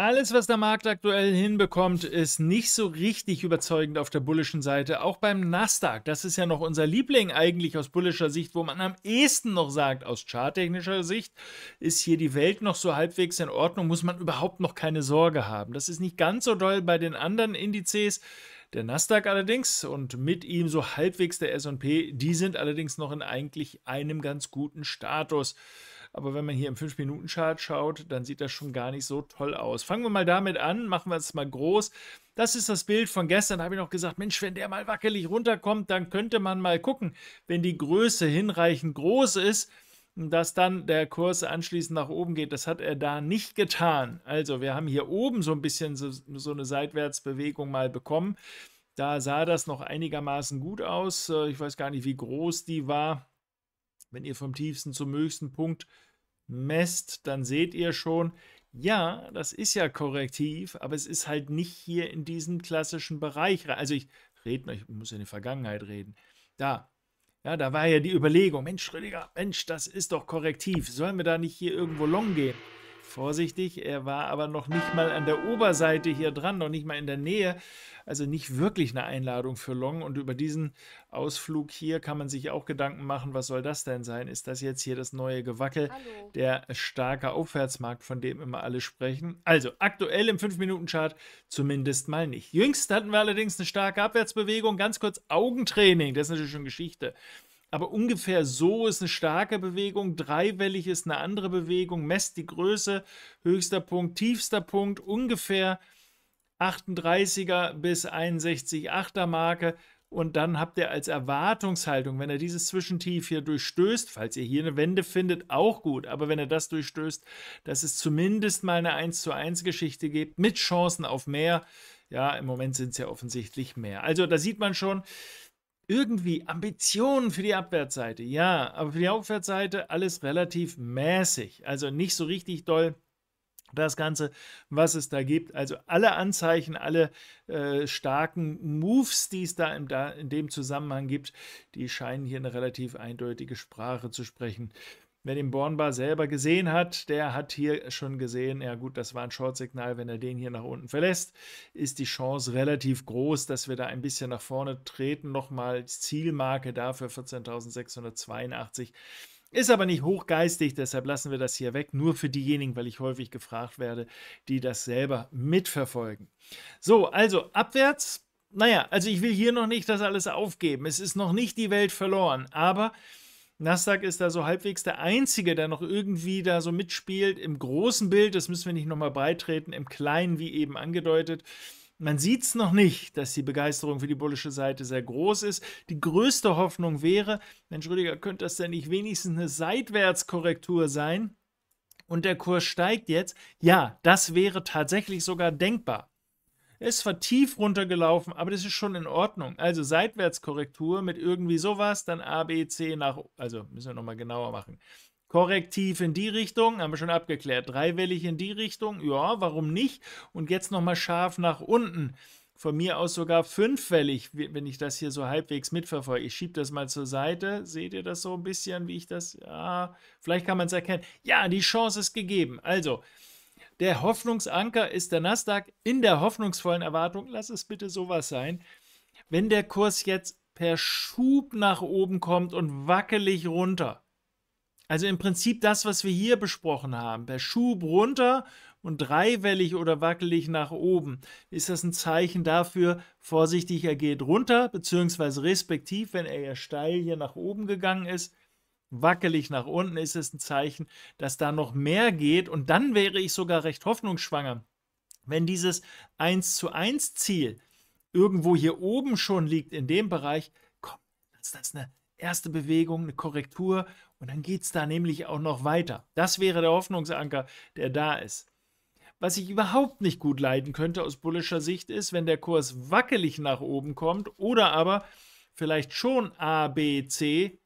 Alles, was der Markt aktuell hinbekommt, ist nicht so richtig überzeugend auf der bullischen Seite. Auch beim Nasdaq, das ist ja noch unser Liebling eigentlich aus bullischer Sicht, wo man am ehesten noch sagt, aus charttechnischer Sicht ist hier die Welt noch so halbwegs in Ordnung, muss man überhaupt noch keine Sorge haben. Das ist nicht ganz so doll bei den anderen Indizes. Der Nasdaq allerdings und mit ihm so halbwegs der SP, die sind allerdings noch in eigentlich einem ganz guten Status. Aber wenn man hier im 5-Minuten-Chart schaut, dann sieht das schon gar nicht so toll aus. Fangen wir mal damit an, machen wir es mal groß. Das ist das Bild von gestern. Da habe ich noch gesagt, Mensch, wenn der mal wackelig runterkommt, dann könnte man mal gucken, wenn die Größe hinreichend groß ist, dass dann der Kurs anschließend nach oben geht. Das hat er da nicht getan. Also wir haben hier oben so ein bisschen so, so eine Seitwärtsbewegung mal bekommen. Da sah das noch einigermaßen gut aus. Ich weiß gar nicht, wie groß die war. Wenn ihr vom tiefsten zum höchsten Punkt messt, dann seht ihr schon, ja, das ist ja korrektiv, aber es ist halt nicht hier in diesem klassischen Bereich. Also ich rede, ich muss in die Vergangenheit reden. Da, ja, da war ja die Überlegung, Mensch, Rüdiger, Mensch, das ist doch korrektiv. Sollen wir da nicht hier irgendwo long gehen? vorsichtig. Er war aber noch nicht mal an der Oberseite hier dran, noch nicht mal in der Nähe. Also nicht wirklich eine Einladung für Long. Und über diesen Ausflug hier kann man sich auch Gedanken machen, was soll das denn sein? Ist das jetzt hier das neue Gewackel, Hallo. der starke Aufwärtsmarkt, von dem immer alle sprechen? Also aktuell im 5-Minuten-Chart zumindest mal nicht. Jüngst hatten wir allerdings eine starke Abwärtsbewegung. Ganz kurz Augentraining, das ist natürlich schon Geschichte. Aber ungefähr so ist eine starke Bewegung, dreiwellig ist eine andere Bewegung, messt die Größe, höchster Punkt, tiefster Punkt, ungefähr 38er bis 61 er Marke. Und dann habt ihr als Erwartungshaltung, wenn ihr dieses Zwischentief hier durchstößt, falls ihr hier eine Wende findet, auch gut, aber wenn ihr das durchstößt, dass es zumindest mal eine 1 zu 1 Geschichte gibt mit Chancen auf mehr. Ja, im Moment sind es ja offensichtlich mehr. Also da sieht man schon, irgendwie Ambitionen für die Abwärtsseite, ja, aber für die Aufwärtsseite alles relativ mäßig, also nicht so richtig doll das Ganze, was es da gibt. Also alle Anzeichen, alle äh, starken Moves, die es da, im, da in dem Zusammenhang gibt, die scheinen hier eine relativ eindeutige Sprache zu sprechen. Wer den Bornbar selber gesehen hat, der hat hier schon gesehen, ja gut, das war ein Shortsignal, wenn er den hier nach unten verlässt, ist die Chance relativ groß, dass wir da ein bisschen nach vorne treten. Nochmal Zielmarke dafür 14.682. Ist aber nicht hochgeistig, deshalb lassen wir das hier weg, nur für diejenigen, weil ich häufig gefragt werde, die das selber mitverfolgen. So, also abwärts. Naja, also ich will hier noch nicht das alles aufgeben. Es ist noch nicht die Welt verloren, aber Nasdaq ist da so halbwegs der einzige, der noch irgendwie da so mitspielt im großen Bild. Das müssen wir nicht nochmal beitreten, im kleinen, wie eben angedeutet. Man sieht es noch nicht, dass die Begeisterung für die bullische Seite sehr groß ist. Die größte Hoffnung wäre, Mensch Rüdiger, könnte das denn nicht wenigstens eine Seitwärtskorrektur sein? Und der Kurs steigt jetzt. Ja, das wäre tatsächlich sogar denkbar ist zwar tief runtergelaufen, aber das ist schon in Ordnung. Also Seitwärtskorrektur mit irgendwie sowas, dann A, B, C nach, also müssen wir nochmal genauer machen. Korrektiv in die Richtung, haben wir schon abgeklärt. Dreiwellig in die Richtung, ja, warum nicht? Und jetzt nochmal scharf nach unten. Von mir aus sogar fünfwellig, wenn ich das hier so halbwegs mitverfolge. Ich schiebe das mal zur Seite. Seht ihr das so ein bisschen, wie ich das? Ja, vielleicht kann man es erkennen. Ja, die Chance ist gegeben. Also, der Hoffnungsanker ist der Nasdaq in der hoffnungsvollen Erwartung. Lass es bitte sowas sein. Wenn der Kurs jetzt per Schub nach oben kommt und wackelig runter. Also im Prinzip das, was wir hier besprochen haben. Per Schub runter und dreiwellig oder wackelig nach oben, ist das ein Zeichen dafür, vorsichtig, er geht runter, beziehungsweise respektiv, wenn er ja steil hier nach oben gegangen ist, wackelig nach unten, ist es ein Zeichen, dass da noch mehr geht. Und dann wäre ich sogar recht hoffnungsschwanger. Wenn dieses 1 zu 1 Ziel irgendwo hier oben schon liegt, in dem Bereich, komm, ist das eine erste Bewegung, eine Korrektur und dann geht es da nämlich auch noch weiter. Das wäre der Hoffnungsanker, der da ist. Was ich überhaupt nicht gut leiden könnte aus bullischer Sicht ist, wenn der Kurs wackelig nach oben kommt oder aber vielleicht schon A, B, C,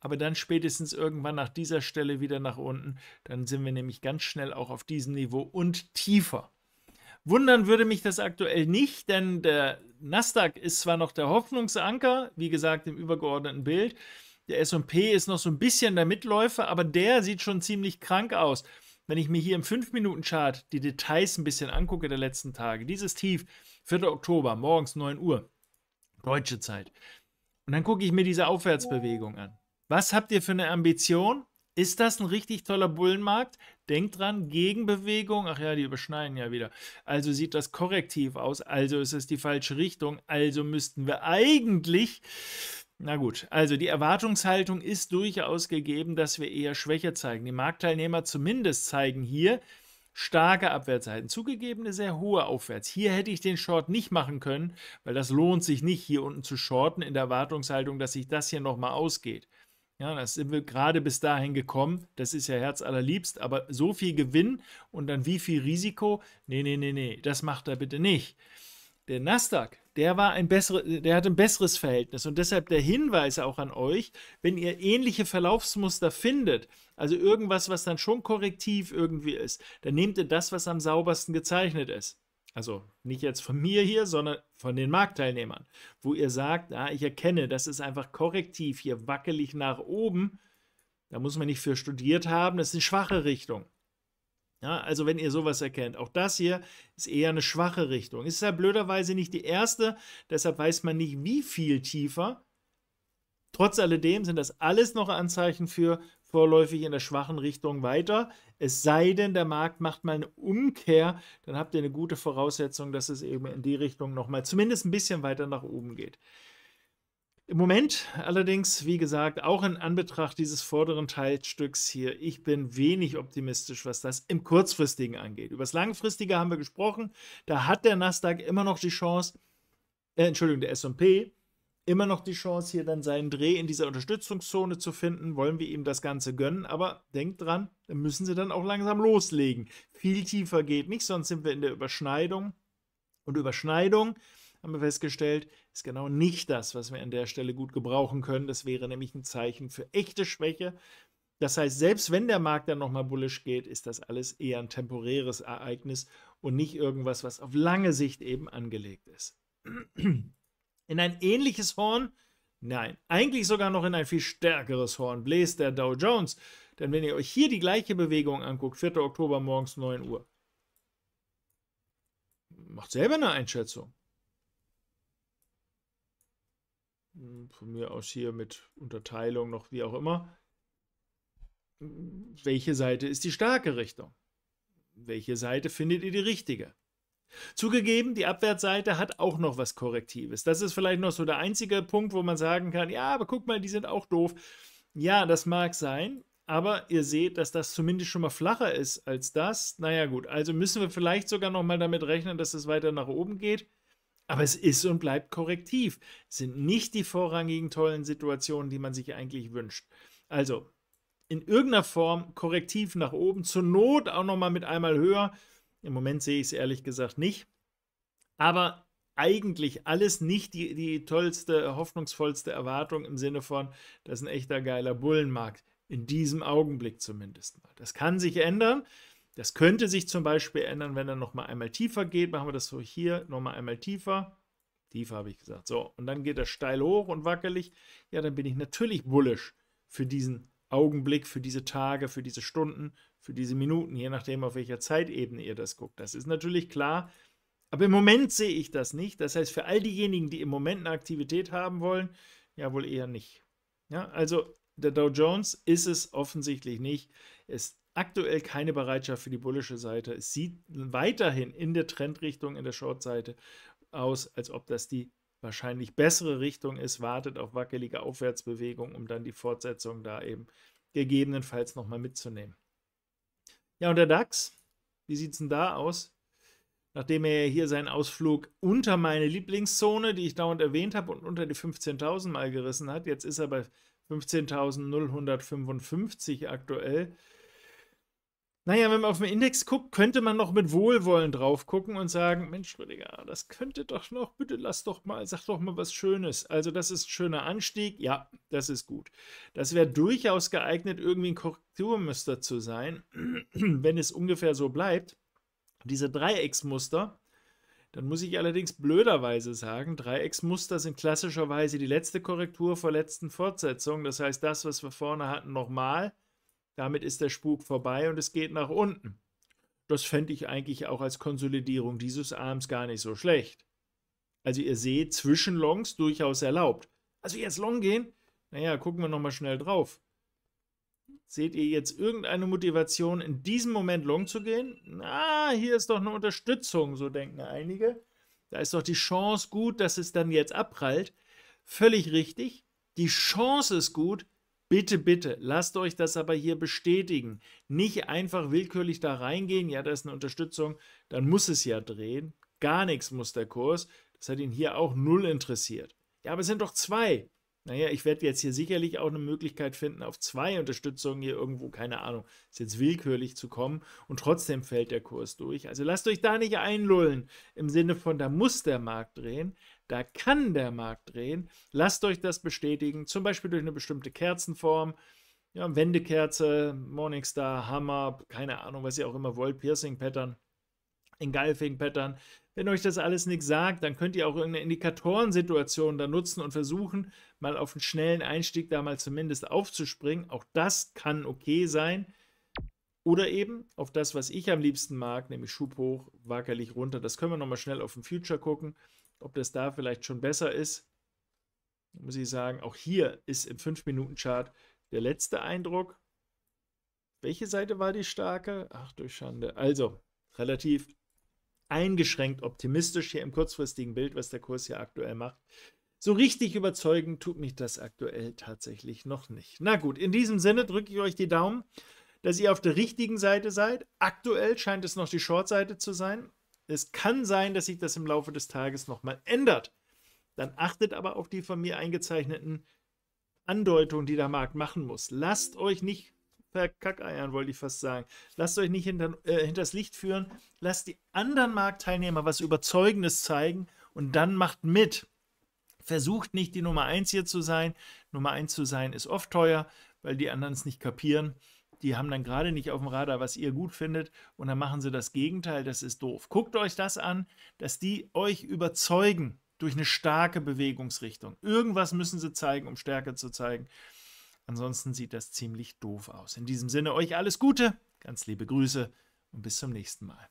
aber dann spätestens irgendwann nach dieser Stelle wieder nach unten. Dann sind wir nämlich ganz schnell auch auf diesem Niveau und tiefer. Wundern würde mich das aktuell nicht, denn der Nasdaq ist zwar noch der Hoffnungsanker, wie gesagt im übergeordneten Bild. Der SP ist noch so ein bisschen der Mitläufer, aber der sieht schon ziemlich krank aus. Wenn ich mir hier im 5-Minuten-Chart die Details ein bisschen angucke der letzten Tage, dieses Tief, 4. Oktober, morgens 9 Uhr, deutsche Zeit. Und dann gucke ich mir diese Aufwärtsbewegung an. Was habt ihr für eine Ambition? Ist das ein richtig toller Bullenmarkt? Denkt dran, Gegenbewegung, ach ja, die überschneiden ja wieder. Also sieht das korrektiv aus, also ist es die falsche Richtung, also müssten wir eigentlich. Na gut, also die Erwartungshaltung ist durchaus gegeben, dass wir eher Schwäche zeigen. Die Marktteilnehmer zumindest zeigen hier starke Abwärtsseiten, zugegebene sehr hohe Aufwärts. Hier hätte ich den Short nicht machen können, weil das lohnt sich nicht, hier unten zu shorten in der Erwartungshaltung, dass sich das hier nochmal ausgeht. Ja, das sind wir gerade bis dahin gekommen. Das ist ja Herz allerliebst, aber so viel Gewinn und dann wie viel Risiko? Nee, nee, nee, nee, das macht er bitte nicht. Der Nasdaq, der war ein besseres, der hat ein besseres Verhältnis und deshalb der Hinweis auch an euch, wenn ihr ähnliche Verlaufsmuster findet, also irgendwas, was dann schon korrektiv irgendwie ist, dann nehmt ihr das, was am saubersten gezeichnet ist also nicht jetzt von mir hier, sondern von den Marktteilnehmern, wo ihr sagt, ah, ich erkenne, das ist einfach korrektiv, hier wackelig nach oben, da muss man nicht für studiert haben, das ist eine schwache Richtung. Ja, also wenn ihr sowas erkennt, auch das hier ist eher eine schwache Richtung. Ist ja blöderweise nicht die erste, deshalb weiß man nicht, wie viel tiefer. Trotz alledem sind das alles noch Anzeichen für, vorläufig in der schwachen Richtung weiter. Es sei denn, der Markt macht mal eine Umkehr, dann habt ihr eine gute Voraussetzung, dass es eben in die Richtung nochmal zumindest ein bisschen weiter nach oben geht. Im Moment allerdings, wie gesagt, auch in Anbetracht dieses vorderen Teilstücks hier, ich bin wenig optimistisch, was das im kurzfristigen angeht. Über das langfristige haben wir gesprochen. Da hat der Nasdaq immer noch die Chance, äh, Entschuldigung, der S&P immer noch die Chance, hier dann seinen Dreh in dieser Unterstützungszone zu finden. Wollen wir ihm das Ganze gönnen, aber denkt dran, müssen sie dann auch langsam loslegen. Viel tiefer geht nicht, sonst sind wir in der Überschneidung. Und Überschneidung, haben wir festgestellt, ist genau nicht das, was wir an der Stelle gut gebrauchen können. Das wäre nämlich ein Zeichen für echte Schwäche. Das heißt, selbst wenn der Markt dann nochmal bullisch geht, ist das alles eher ein temporäres Ereignis und nicht irgendwas, was auf lange Sicht eben angelegt ist. In ein ähnliches Horn? Nein, eigentlich sogar noch in ein viel stärkeres Horn bläst der Dow Jones. Denn wenn ihr euch hier die gleiche Bewegung anguckt, 4. Oktober morgens 9 Uhr, macht selber eine Einschätzung. Von mir aus hier mit Unterteilung noch wie auch immer. Welche Seite ist die starke Richtung? Welche Seite findet ihr die richtige? Zugegeben, die Abwärtsseite hat auch noch was Korrektives. Das ist vielleicht noch so der einzige Punkt, wo man sagen kann, ja, aber guck mal, die sind auch doof. Ja, das mag sein, aber ihr seht, dass das zumindest schon mal flacher ist als das. Naja gut, also müssen wir vielleicht sogar noch mal damit rechnen, dass es weiter nach oben geht. Aber es ist und bleibt korrektiv. Es sind nicht die vorrangigen tollen Situationen, die man sich eigentlich wünscht. Also in irgendeiner Form korrektiv nach oben, zur Not auch noch mal mit einmal höher. Im Moment sehe ich es ehrlich gesagt nicht. Aber eigentlich alles nicht die, die tollste, hoffnungsvollste Erwartung im Sinne von, das ist ein echter geiler Bullenmarkt. In diesem Augenblick zumindest mal. Das kann sich ändern. Das könnte sich zum Beispiel ändern, wenn er nochmal einmal tiefer geht. Machen wir das so hier, nochmal einmal tiefer. Tiefer habe ich gesagt. So, und dann geht er steil hoch und wackelig. Ja, dann bin ich natürlich bullisch für diesen Augenblick, für diese Tage, für diese Stunden, für diese Minuten, je nachdem, auf welcher Zeitebene ihr das guckt. Das ist natürlich klar. Aber im Moment sehe ich das nicht. Das heißt, für all diejenigen, die im Moment eine Aktivität haben wollen, ja wohl eher nicht. Ja, also der Dow Jones ist es offensichtlich nicht. Es Ist aktuell keine Bereitschaft für die bullische Seite. Es sieht weiterhin in der Trendrichtung in der Short-Seite aus, als ob das die wahrscheinlich bessere Richtung ist, wartet auf wackelige Aufwärtsbewegung, um dann die Fortsetzung da eben gegebenenfalls nochmal mitzunehmen. Ja, und der DAX, wie sieht es denn da aus? Nachdem er hier seinen Ausflug unter meine Lieblingszone, die ich dauernd erwähnt habe, und unter die 15.000 mal gerissen hat, jetzt ist er bei 15.055 aktuell naja, wenn man auf den Index guckt, könnte man noch mit Wohlwollen drauf gucken und sagen, Mensch, Rüdiger, das könnte doch noch, bitte lass doch mal, sag doch mal was Schönes. Also das ist ein schöner Anstieg, ja, das ist gut. Das wäre durchaus geeignet, irgendwie ein Korrekturmuster zu sein, wenn es ungefähr so bleibt. Diese Dreiecksmuster, dann muss ich allerdings blöderweise sagen, Dreiecksmuster sind klassischerweise die letzte Korrektur vor letzten Fortsetzung. Das heißt, das, was wir vorne hatten, nochmal – damit ist der Spuk vorbei und es geht nach unten. Das fände ich eigentlich auch als Konsolidierung dieses Arms gar nicht so schlecht. Also ihr seht, Zwischenlongs durchaus erlaubt. Also jetzt long gehen? Naja, gucken wir nochmal schnell drauf. Seht ihr jetzt irgendeine Motivation, in diesem Moment long zu gehen? Na, hier ist doch eine Unterstützung, so denken einige. Da ist doch die Chance gut, dass es dann jetzt abprallt. Völlig richtig. Die Chance ist gut, Bitte, bitte, lasst euch das aber hier bestätigen. Nicht einfach willkürlich da reingehen, ja, da ist eine Unterstützung, dann muss es ja drehen. Gar nichts muss der Kurs. Das hat ihn hier auch null interessiert. Ja, aber es sind doch zwei. Naja, ich werde jetzt hier sicherlich auch eine Möglichkeit finden, auf zwei Unterstützungen hier irgendwo, keine Ahnung, ist jetzt willkürlich zu kommen und trotzdem fällt der Kurs durch. Also lasst euch da nicht einlullen im Sinne von, da muss der Markt drehen. Da kann der Markt drehen. Lasst euch das bestätigen, zum Beispiel durch eine bestimmte Kerzenform. Ja, Wendekerze, Morningstar, Hammer, keine Ahnung, was ihr auch immer wollt, Piercing-Pattern, Engulfing-Pattern. Wenn euch das alles nichts sagt, dann könnt ihr auch irgendeine Indikatorensituation da nutzen und versuchen, mal auf einen schnellen Einstieg da mal zumindest aufzuspringen. Auch das kann okay sein. Oder eben auf das, was ich am liebsten mag, nämlich Schub hoch, wackerlich runter. Das können wir nochmal schnell auf den Future gucken ob das da vielleicht schon besser ist. Muss ich sagen, auch hier ist im 5-Minuten-Chart der letzte Eindruck. Welche Seite war die starke? Ach, durch Schande. Also, relativ eingeschränkt optimistisch hier im kurzfristigen Bild, was der Kurs hier aktuell macht. So richtig überzeugend tut mich das aktuell tatsächlich noch nicht. Na gut, in diesem Sinne drücke ich euch die Daumen, dass ihr auf der richtigen Seite seid. Aktuell scheint es noch die Short-Seite zu sein. Es kann sein, dass sich das im Laufe des Tages nochmal ändert. Dann achtet aber auf die von mir eingezeichneten Andeutungen, die der Markt machen muss. Lasst euch nicht verkackeiern, wollte ich fast sagen. Lasst euch nicht hinter, äh, hinters Licht führen. Lasst die anderen Marktteilnehmer was Überzeugendes zeigen und dann macht mit. Versucht nicht, die Nummer 1 hier zu sein. Nummer 1 zu sein ist oft teuer, weil die anderen es nicht kapieren die haben dann gerade nicht auf dem Radar, was ihr gut findet, und dann machen sie das Gegenteil, das ist doof. Guckt euch das an, dass die euch überzeugen durch eine starke Bewegungsrichtung. Irgendwas müssen sie zeigen, um Stärke zu zeigen. Ansonsten sieht das ziemlich doof aus. In diesem Sinne euch alles Gute, ganz liebe Grüße und bis zum nächsten Mal.